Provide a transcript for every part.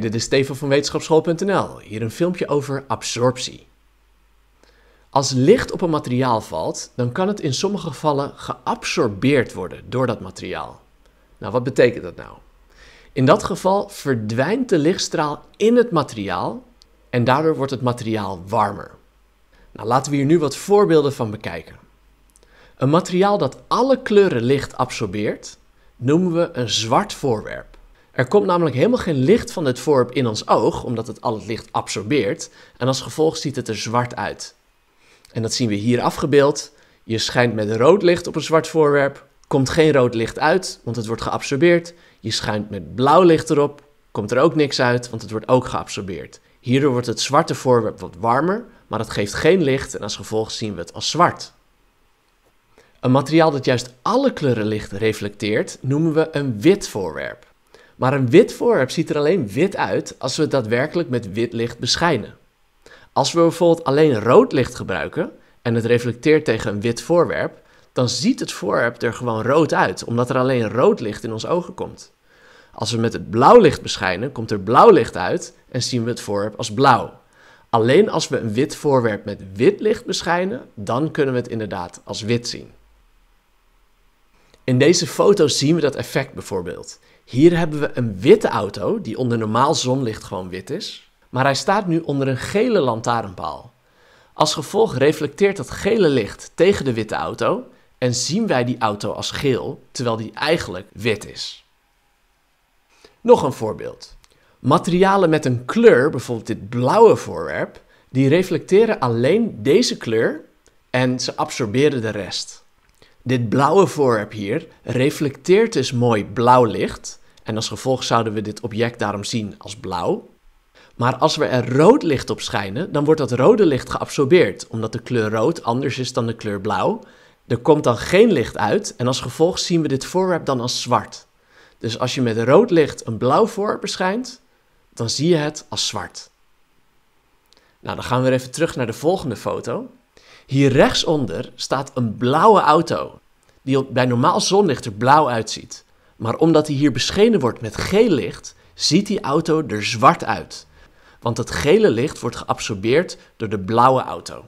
dit is Steven van wetenschapschool.nl. Hier een filmpje over absorptie. Als licht op een materiaal valt, dan kan het in sommige gevallen geabsorbeerd worden door dat materiaal. Nou, wat betekent dat nou? In dat geval verdwijnt de lichtstraal in het materiaal en daardoor wordt het materiaal warmer. Nou, laten we hier nu wat voorbeelden van bekijken. Een materiaal dat alle kleuren licht absorbeert, noemen we een zwart voorwerp. Er komt namelijk helemaal geen licht van het voorwerp in ons oog, omdat het al het licht absorbeert. En als gevolg ziet het er zwart uit. En dat zien we hier afgebeeld. Je schijnt met rood licht op een zwart voorwerp, komt geen rood licht uit, want het wordt geabsorbeerd. Je schijnt met blauw licht erop, komt er ook niks uit, want het wordt ook geabsorbeerd. Hierdoor wordt het zwarte voorwerp wat warmer, maar dat geeft geen licht en als gevolg zien we het als zwart. Een materiaal dat juist alle kleuren licht reflecteert, noemen we een wit voorwerp. Maar een wit voorwerp ziet er alleen wit uit als we het daadwerkelijk met wit licht beschijnen. Als we bijvoorbeeld alleen rood licht gebruiken en het reflecteert tegen een wit voorwerp, dan ziet het voorwerp er gewoon rood uit, omdat er alleen rood licht in ons ogen komt. Als we met het blauw licht beschijnen, komt er blauw licht uit en zien we het voorwerp als blauw. Alleen als we een wit voorwerp met wit licht beschijnen, dan kunnen we het inderdaad als wit zien. In deze foto zien we dat effect bijvoorbeeld. Hier hebben we een witte auto, die onder normaal zonlicht gewoon wit is, maar hij staat nu onder een gele lantaarnpaal. Als gevolg reflecteert dat gele licht tegen de witte auto en zien wij die auto als geel, terwijl die eigenlijk wit is. Nog een voorbeeld. Materialen met een kleur, bijvoorbeeld dit blauwe voorwerp, die reflecteren alleen deze kleur en ze absorberen de rest. Dit blauwe voorwerp hier reflecteert dus mooi blauw licht. En als gevolg zouden we dit object daarom zien als blauw. Maar als we er rood licht op schijnen, dan wordt dat rode licht geabsorbeerd, omdat de kleur rood anders is dan de kleur blauw. Er komt dan geen licht uit en als gevolg zien we dit voorwerp dan als zwart. Dus als je met rood licht een blauw voorwerp beschijnt, dan zie je het als zwart. Nou, dan gaan we weer even terug naar de volgende foto. Hier rechtsonder staat een blauwe auto, die bij normaal zonlicht er blauw uitziet. Maar omdat hij hier beschenen wordt met geel licht, ziet die auto er zwart uit. Want het gele licht wordt geabsorbeerd door de blauwe auto.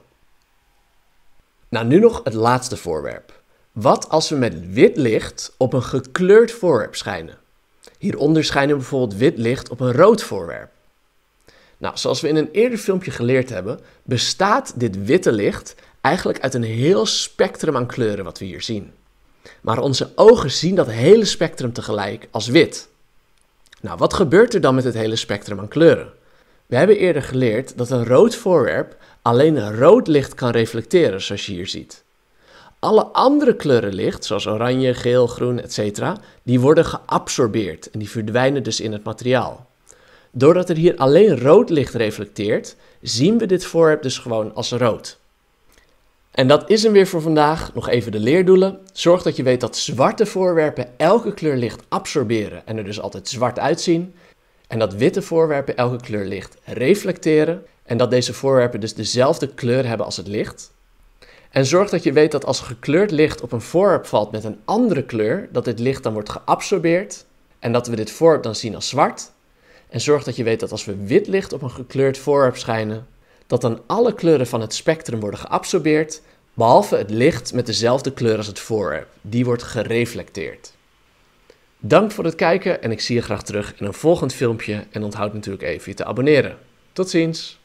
Nou, nu nog het laatste voorwerp. Wat als we met wit licht op een gekleurd voorwerp schijnen? Hieronder schijnen bijvoorbeeld wit licht op een rood voorwerp. Nou, zoals we in een eerder filmpje geleerd hebben, bestaat dit witte licht Eigenlijk uit een heel spectrum aan kleuren wat we hier zien. Maar onze ogen zien dat hele spectrum tegelijk als wit. Nou, wat gebeurt er dan met het hele spectrum aan kleuren? We hebben eerder geleerd dat een rood voorwerp alleen rood licht kan reflecteren, zoals je hier ziet. Alle andere kleuren licht, zoals oranje, geel, groen, etc., die worden geabsorbeerd en die verdwijnen dus in het materiaal. Doordat er hier alleen rood licht reflecteert, zien we dit voorwerp dus gewoon als rood. En dat is hem weer voor vandaag. Nog even de leerdoelen. Zorg dat je weet dat zwarte voorwerpen elke kleur licht absorberen en er dus altijd zwart uitzien. En dat witte voorwerpen elke kleur licht reflecteren. En dat deze voorwerpen dus dezelfde kleur hebben als het licht. En zorg dat je weet dat als gekleurd licht op een voorwerp valt met een andere kleur, dat dit licht dan wordt geabsorbeerd. En dat we dit voorwerp dan zien als zwart. En zorg dat je weet dat als we wit licht op een gekleurd voorwerp schijnen, dat dan alle kleuren van het spectrum worden geabsorbeerd, behalve het licht met dezelfde kleur als het voorwerp. Die wordt gereflecteerd. Dank voor het kijken en ik zie je graag terug in een volgend filmpje en onthoud natuurlijk even je te abonneren. Tot ziens!